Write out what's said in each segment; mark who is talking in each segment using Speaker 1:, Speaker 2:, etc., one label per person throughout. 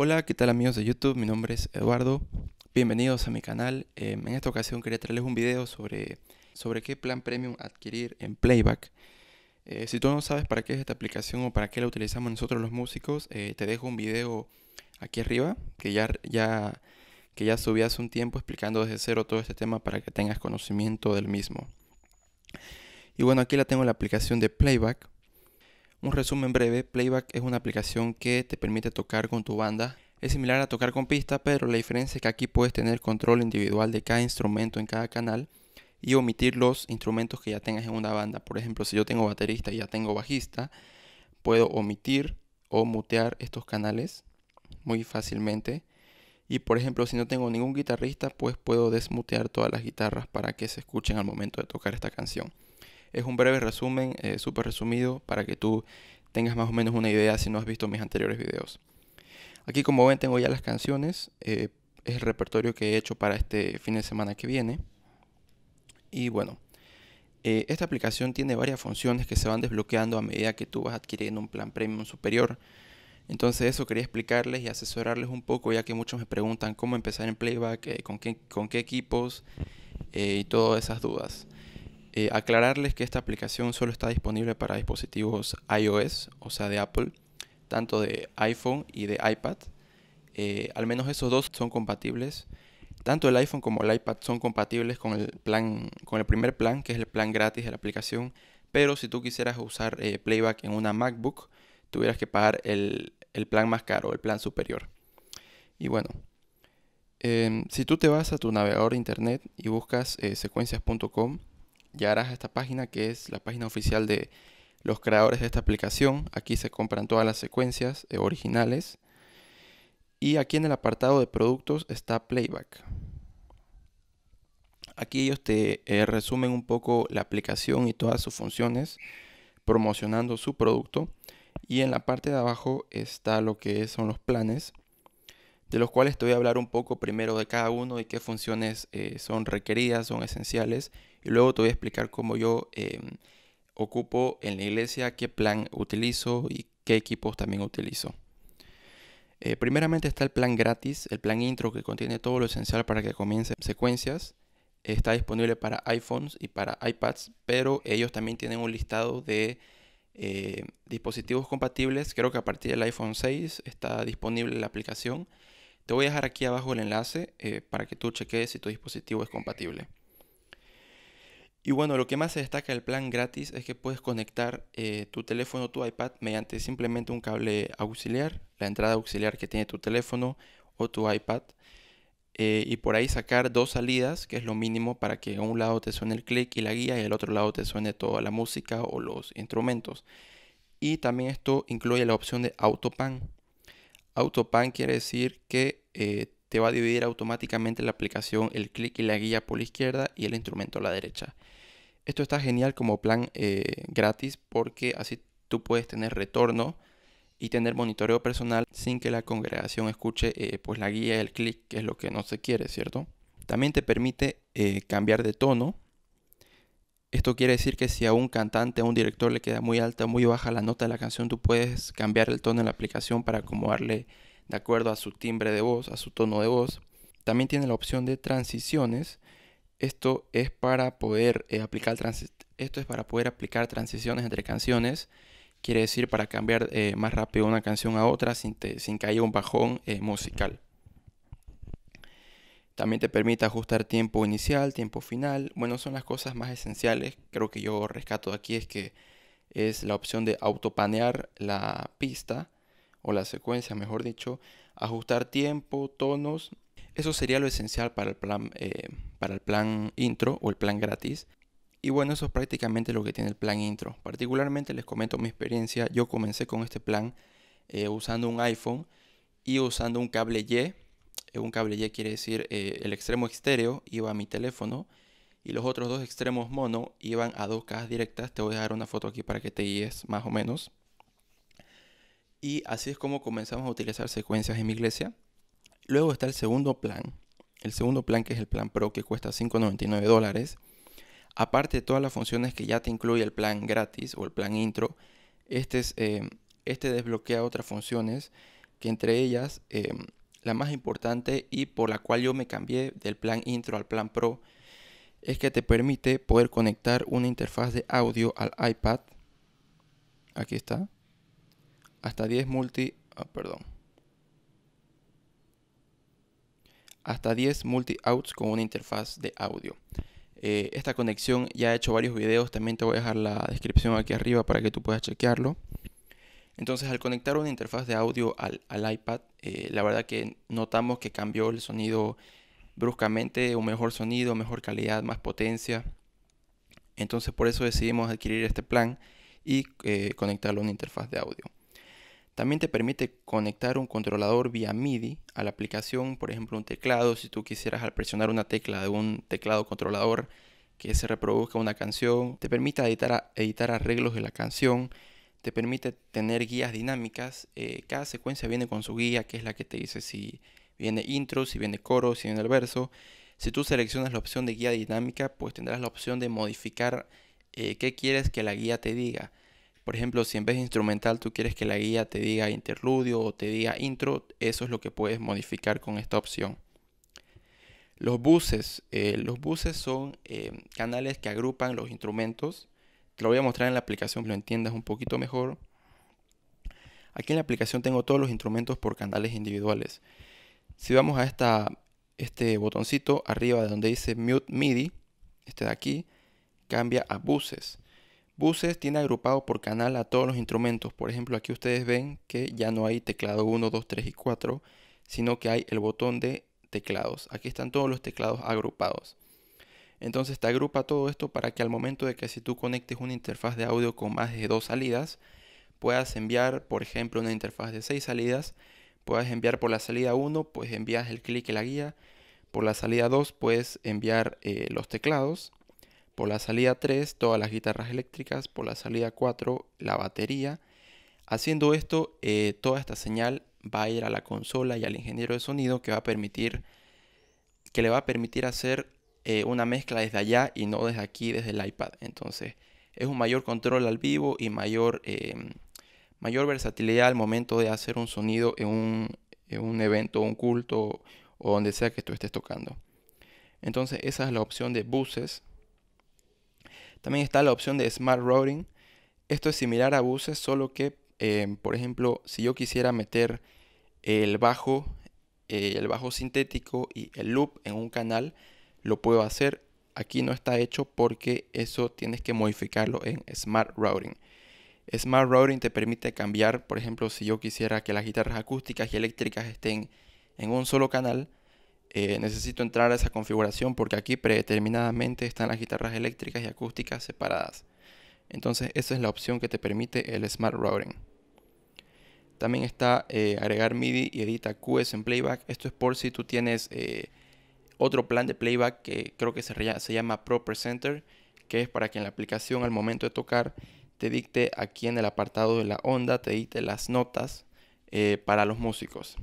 Speaker 1: Hola, ¿qué tal amigos de YouTube? Mi nombre es Eduardo. Bienvenidos a mi canal. Em, en esta ocasión quería traerles un video sobre, sobre qué plan premium adquirir en Playback. Eh, si tú no sabes para qué es esta aplicación o para qué la utilizamos nosotros los músicos, eh, te dejo un video aquí arriba que ya, ya, que ya subí hace un tiempo explicando desde cero todo este tema para que tengas conocimiento del mismo. Y bueno, aquí la tengo la aplicación de Playback. Un resumen breve, Playback es una aplicación que te permite tocar con tu banda. Es similar a tocar con pista, pero la diferencia es que aquí puedes tener control individual de cada instrumento en cada canal y omitir los instrumentos que ya tengas en una banda. Por ejemplo, si yo tengo baterista y ya tengo bajista, puedo omitir o mutear estos canales muy fácilmente. Y por ejemplo, si no tengo ningún guitarrista, pues puedo desmutear todas las guitarras para que se escuchen al momento de tocar esta canción. Es un breve resumen, eh, súper resumido, para que tú tengas más o menos una idea si no has visto mis anteriores videos. Aquí como ven tengo ya las canciones, eh, es el repertorio que he hecho para este fin de semana que viene. Y bueno, eh, esta aplicación tiene varias funciones que se van desbloqueando a medida que tú vas adquiriendo un plan premium superior. Entonces eso quería explicarles y asesorarles un poco, ya que muchos me preguntan cómo empezar en playback, con, qué, con, qué, equipos y todas esas dudas. Eh, aclararles que esta aplicación solo está disponible para dispositivos iOS, o sea, de Apple, tanto de iPhone y de iPad. Eh, al menos esos dos son compatibles. Tanto el iPhone como el iPad son compatibles con el, plan, con el primer plan, que es el plan gratis de la aplicación. Pero si tú quisieras usar eh, playback en una MacBook, tuvieras que pagar el, plan más caro, el plan superior. Y bueno, em, si tú te vas a tu navegador de internet y buscas secuencias.com, llegarás a esta página que es la página oficial de los creadores de esta aplicación. Aquí se compran todas las secuencias eh, originales. Y aquí en el apartado de productos está Playback. Aquí ellos te eh, resumen un poco la aplicación y todas sus funciones, promocionando su producto. Y en la parte de abajo está lo que son los planes, de los cuales te voy a hablar un poco primero de cada uno y qué funciones eh, son requeridas, son esenciales y luego te voy a explicar cómo yo em, ocupo en la iglesia, qué plan utilizo y qué equipos también utilizo. Eh, primeramente está el plan gratis, el plan intro que contiene todo lo esencial para que comiencen secuencias. Está disponible para iPhones y para iPads, pero ellos también tienen un listado de eh, dispositivos compatibles. Creo que a partir del iPhone 6 está disponible la aplicación. Te voy a dejar aquí abajo el enlace eh, para que tú cheques si tu dispositivo es compatible. Y bueno, lo que más se destaca del plan gratis es que puedes conectar eh, tu teléfono o tu iPad mediante simplemente un cable auxiliar, la entrada auxiliar que tiene tu teléfono o tu iPad, eh, y por ahí sacar dos salidas, que es lo mínimo para que a un lado te suene el clic y la guía y al otro lado te suene toda la música o los instrumentos. Y también esto incluye la opción de autopan. Autopan quiere decir que eh, te va a dividir automáticamente la aplicación el clic y la guía por la izquierda y el instrumento a la derecha. Esto está genial como plan eh, gratis porque así tú puedes tener retorno y tener monitoreo personal sin que la congregación escuche eh, pues la guía del el clic, que es lo que no se quiere, ¿cierto? También te permite eh, cambiar de tono. Esto quiere decir que si a un cantante, a un director le queda muy alta o muy baja la nota de la canción, tú puedes cambiar el tono en la aplicación para acomodarle de acuerdo a su timbre de voz, a su tono de voz. También tiene la opción de transiciones, esto es para poder eh, aplicar esto es para poder aplicar transiciones entre canciones. Quiere decir para cambiar eh, más rápido una canción a otra sin, sin que haya un bajón eh, musical. También te permite ajustar tiempo inicial, tiempo final. Bueno, son las cosas más esenciales. Creo que yo rescato aquí es que es la opción de autopanear la pista o la secuencia, mejor dicho, ajustar tiempo, tonos eso sería lo esencial para el plan, eh, para el plan intro o el plan gratis. Y bueno, eso es prácticamente lo que tiene el plan intro. Particularmente les comento mi experiencia. Yo comencé con este plan eh, usando un iPhone y usando un cable Y. Eh, un cable Y quiere decir el extremo estéreo iba a mi teléfono y los otros dos extremos mono iban a dos cajas directas. Te voy a dejar una foto aquí para que te guíes más o menos. Y así es como comenzamos a utilizar secuencias en mi iglesia. Luego está el segundo plan. El segundo plan que es el plan Pro que cuesta 5.99 dólares. Aparte de todas las funciones que ya te incluye el plan gratis o el plan intro, este, eh, este desbloquea otras funciones que entre ellas eh, la más importante y por la cual yo me cambié del plan intro al plan Pro es que te permite poder conectar una interfaz de audio al iPad. Aquí está. Hasta 10 multi... Ah, perdón. hasta 10 multi-outs con una interfaz de audio. Eh, esta conexión ya he hecho varios videos, también te voy a dejar la descripción aquí arriba para que tú puedas chequearlo. Entonces al conectar una interfaz de audio al, iPad, eh, la verdad que notamos que cambió el sonido bruscamente, un mejor sonido, mejor calidad, más potencia. Entonces por eso decidimos adquirir este plan y eh, conectarlo a una interfaz de audio. También te permite conectar un controlador vía MIDI a la aplicación, por ejemplo un teclado, si tú quisieras al presionar una tecla de un teclado controlador que se reproduzca una canción, te permite editar, editar arreglos de la canción, te permite tener guías dinámicas, eh, cada secuencia viene con su guía, que es la que te dice si viene intro, si viene coro, si viene el verso. Si tú seleccionas la opción de guía dinámica, pues tendrás la opción de modificar eh, qué quieres que la guía te diga. Por ejemplo, si en vez de instrumental tú quieres que la guía te diga interludio o te diga intro, eso es lo que puedes modificar con esta opción. Los buses. Eh, los buses son eh, canales que agrupan los instrumentos. Te lo voy a mostrar en la aplicación que lo entiendas un poquito mejor. Aquí en la aplicación tengo todos los instrumentos por canales individuales. Si vamos a este botoncito arriba de donde dice Mute MIDI, este de aquí, cambia a buses. Buses tiene agrupado por canal a todos los instrumentos. Por ejemplo, aquí ustedes ven que ya no hay teclado 1, 2, 3 y 4, sino que hay el botón de teclados. Aquí están todos los teclados agrupados. Entonces te agrupa todo esto para que al momento de que si tú conectes una interfaz de audio con más de dos salidas, puedas enviar, por ejemplo, una interfaz de seis salidas, puedas enviar por la salida 1, pues envías el clic y la guía, por la salida 2 puedes enviar eh, los teclados, por la salida 3, todas las guitarras eléctricas. Por la salida 4, la batería. Haciendo esto, eh, toda esta señal va a ir a la consola y al ingeniero de sonido que va a permitir que le va a permitir hacer eh, una mezcla desde allá y no desde aquí, desde el iPad. Entonces, es un mayor control al vivo y mayor, em, mayor versatilidad al momento de hacer un sonido en un, en un evento, un culto o donde sea que tú estés tocando. Entonces, esa es la opción de buses. También está la opción de Smart Routing. Esto es similar a buses, solo que, em, por ejemplo, si yo quisiera meter el bajo, eh, el bajo sintético y el loop en un canal, lo puedo hacer. Aquí no está hecho porque eso tienes que modificarlo en Smart Routing. Smart Routing te permite cambiar, por ejemplo, si yo quisiera que las guitarras acústicas y eléctricas estén en un solo canal, eh, necesito entrar a esa configuración porque aquí predeterminadamente están las guitarras eléctricas y acústicas separadas. Entonces esa es la opción que te permite el Smart Routing. También está eh, agregar MIDI y edita QS en playback. Esto es por si tú tienes eh, otro plan de playback que creo que se, llama Pro Presenter, que es para que en la aplicación al momento de tocar te dicte aquí en el apartado de la onda, te dicte las notas para los músicos.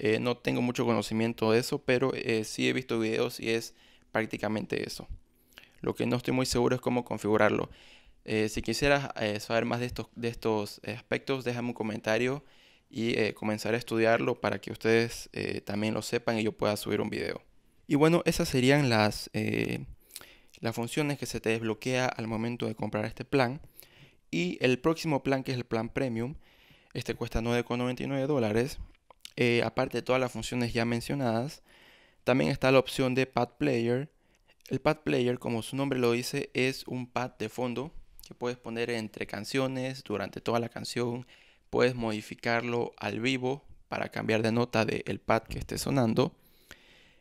Speaker 1: Eh, no tengo mucho conocimiento de eso, pero eh, sí he visto videos y es prácticamente eso. Lo que no estoy muy seguro es cómo configurarlo. Eh, si quisieras saber más de estos, aspectos, déjame un comentario y comenzaré a estudiarlo para que ustedes también lo sepan y yo pueda subir un video. Y bueno, esas serían las, las funciones que se te desbloquea al momento de comprar este plan. Y el próximo plan, que es el plan premium, este cuesta 9,99 dólares eh, aparte de todas las funciones ya mencionadas, también está la opción de Pad Player. El Pad Player, como su nombre lo dice, es un pad de fondo que puedes poner entre canciones, durante toda la canción. Puedes modificarlo al vivo para cambiar de nota del pad que esté sonando.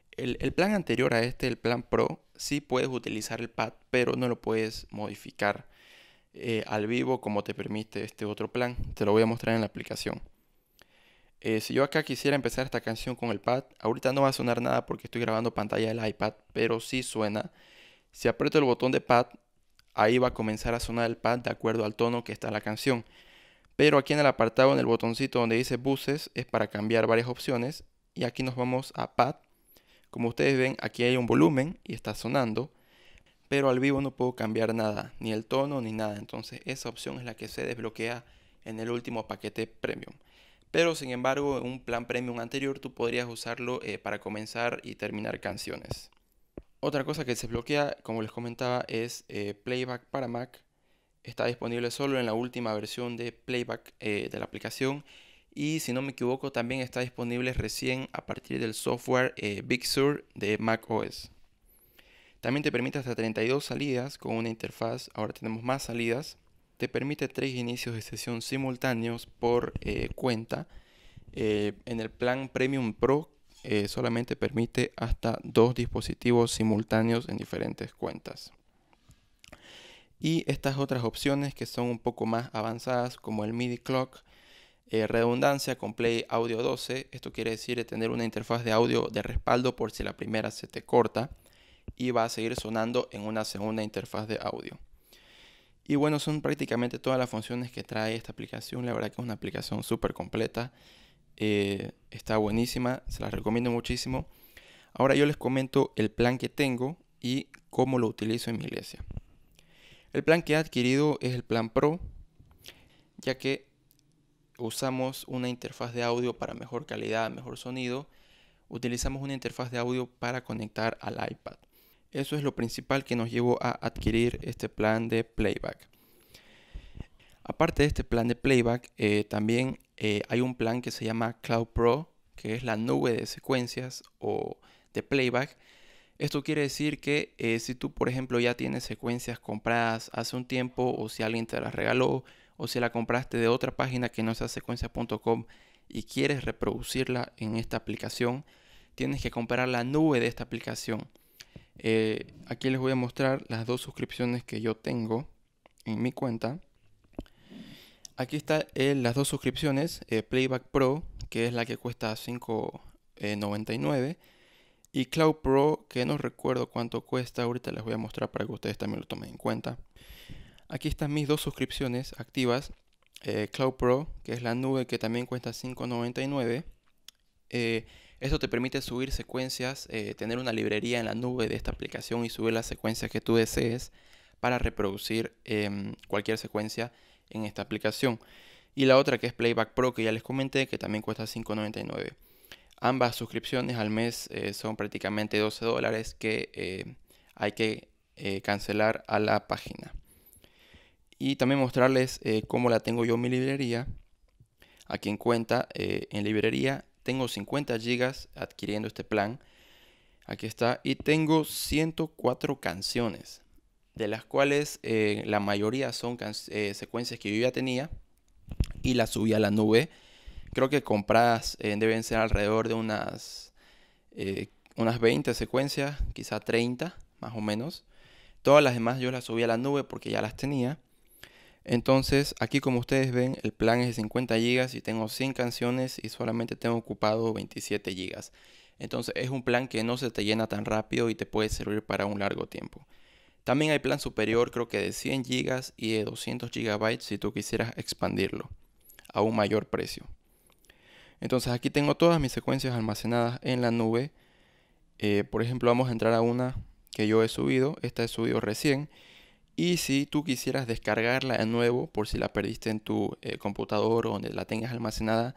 Speaker 1: El, plan anterior a este, el plan Pro, sí puedes utilizar el pad, pero no lo puedes modificar eh, al vivo como te permite este otro plan. Te lo voy a mostrar en la aplicación. Eh, si yo acá quisiera empezar esta canción con el pad, ahorita no va a sonar nada porque estoy grabando pantalla del iPad, pero sí suena. Si aprieto el botón de pad, ahí va a comenzar a sonar el pad de acuerdo al tono que está la canción. Pero aquí en el apartado, en el botoncito donde dice buses, es para cambiar varias opciones. Y aquí nos vamos a pad. Como ustedes ven, aquí hay un volumen y está sonando. Pero al vivo no puedo cambiar nada, ni el tono ni nada. Entonces esa opción es la que se desbloquea en el último paquete premium. Pero sin embargo, en un plan premium anterior tú podrías usarlo eh, para comenzar y terminar canciones. Otra cosa que se bloquea, como les comentaba, es eh, Playback para Mac. Está disponible solo en la última versión de Playback eh, de la aplicación. Y si no me equivoco, también está disponible recién a partir del software Big Sur de Mac OS. También te permite hasta 32 salidas con una interfaz. Ahora tenemos más salidas te permite tres inicios de sesión simultáneos por eh, cuenta. Eh, en el plan Premium Pro eh, solamente permite hasta dos dispositivos simultáneos en diferentes cuentas. Y estas otras opciones que son un poco más avanzadas como el MIDI Clock, redundancia con Play Audio 12, esto quiere decir tener una interfaz de audio de respaldo por si la primera se te corta y va a seguir sonando en una segunda interfaz de audio. Y bueno, son prácticamente todas las funciones que trae esta aplicación. La verdad que es una aplicación súper completa. Eh, está buenísima, se las recomiendo muchísimo. Ahora yo les comento el plan que tengo y cómo lo utilizo en mi iglesia. El plan que he adquirido es el plan Pro, ya que usamos una interfaz de audio para mejor calidad, mejor sonido. Utilizamos una interfaz de audio para conectar al iPad. Eso es lo principal que nos llevó a adquirir este plan de playback. Aparte de este plan de playback, eh, también eh, hay un plan que se llama Cloud Pro, que es la nube de secuencias o de playback. Esto quiere decir que eh, si tú, por ejemplo, ya tienes secuencias compradas hace un tiempo o si alguien te las regaló o si la compraste de otra página que no sea secuencias.com y quieres reproducirla en esta aplicación, tienes que comprar la nube de esta aplicación. Eh, aquí les voy a mostrar las dos suscripciones que yo tengo en mi cuenta. Aquí están eh, las dos suscripciones, eh, Playback Pro, que es la que cuesta 5.99, y Cloud Pro, que no recuerdo cuánto cuesta, ahorita les voy a mostrar para que ustedes también lo tomen en cuenta. Aquí están mis dos suscripciones activas, Cloud Pro, que es la nube que también cuesta 5.99, esto te permite subir secuencias, eh, tener una librería en la nube de esta aplicación y subir las secuencias que tú desees para reproducir em, cualquier secuencia en esta aplicación. Y la otra que es Playback Pro, que ya les comenté, que también cuesta $5.99. Ambas suscripciones al mes eh, son prácticamente 12 dólares que em, hay que eh, cancelar a la página. Y también mostrarles cómo la tengo yo en mi librería. Aquí en cuenta, en librería, tengo 50 gigas adquiriendo este plan. Aquí está. Y tengo 104 canciones, de las cuales eh, la mayoría son eh, secuencias que yo ya tenía y las subí a la nube. Creo que compradas eh, deben ser alrededor de unas, unas 20 secuencias, quizá 30 más o menos. Todas las demás yo las subí a la nube porque ya las tenía. Entonces, aquí como ustedes ven, el plan es de 50 GB y tengo 100 canciones y solamente tengo ocupado 27 GB. Entonces, es un plan que no se te llena tan rápido y te puede servir para un largo tiempo. También hay plan superior, creo que de 100 GB y de 200 GB si tú quisieras expandirlo a un mayor precio. Entonces, aquí tengo todas mis secuencias almacenadas en la nube. Eh, por ejemplo, vamos a entrar a una que yo he subido. Esta he subido recién y si tú quisieras descargarla de nuevo, por si la perdiste en tu eh, computador o donde la tengas almacenada,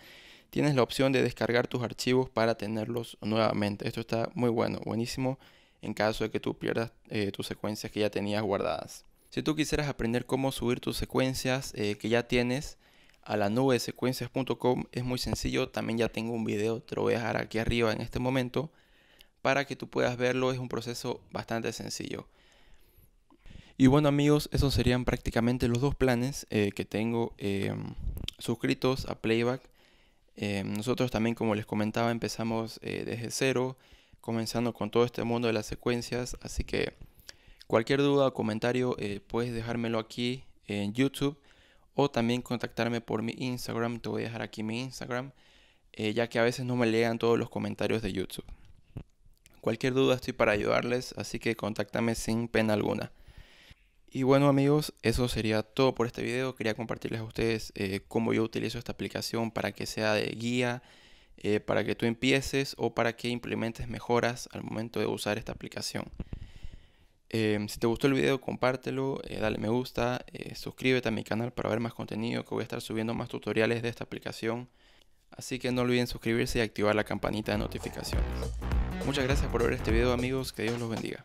Speaker 1: tienes la opción de descargar tus archivos para tenerlos nuevamente. Esto está muy bueno, buenísimo en caso de que tú pierdas eh, tus secuencias que ya tenías guardadas. Si tú quisieras aprender cómo subir tus secuencias eh, que ya tienes a la nube secuencias.com, es muy sencillo. También ya tengo un video, te lo voy a dejar aquí arriba en este momento para que tú puedas verlo. Es un proceso bastante sencillo. Y bueno amigos, esos serían prácticamente los dos planes eh, que tengo em, suscritos a Playback. Em, nosotros también, como les comentaba, empezamos eh, desde cero, comenzando con todo este mundo de las secuencias. Así que cualquier duda o comentario eh, puedes dejármelo aquí en YouTube o también contactarme por mi Instagram. Te voy a dejar aquí mi Instagram, ya que a veces no me lean todos los comentarios de YouTube. Cualquier duda estoy para ayudarles, así que contáctame sin pena alguna. Y bueno amigos, eso sería todo por este video. Quería compartirles a ustedes eh, cómo yo utilizo esta aplicación para que sea de guía, eh, para que tú empieces o para que implementes mejoras al momento de usar esta aplicación. Em, si te gustó el video, compártelo, eh, dale me gusta, suscríbete a mi canal para ver más contenido, que voy a estar subiendo más tutoriales de esta aplicación. Así que no olviden suscribirse y activar la campanita de notificaciones. Muchas gracias por ver este video amigos, que Dios los bendiga.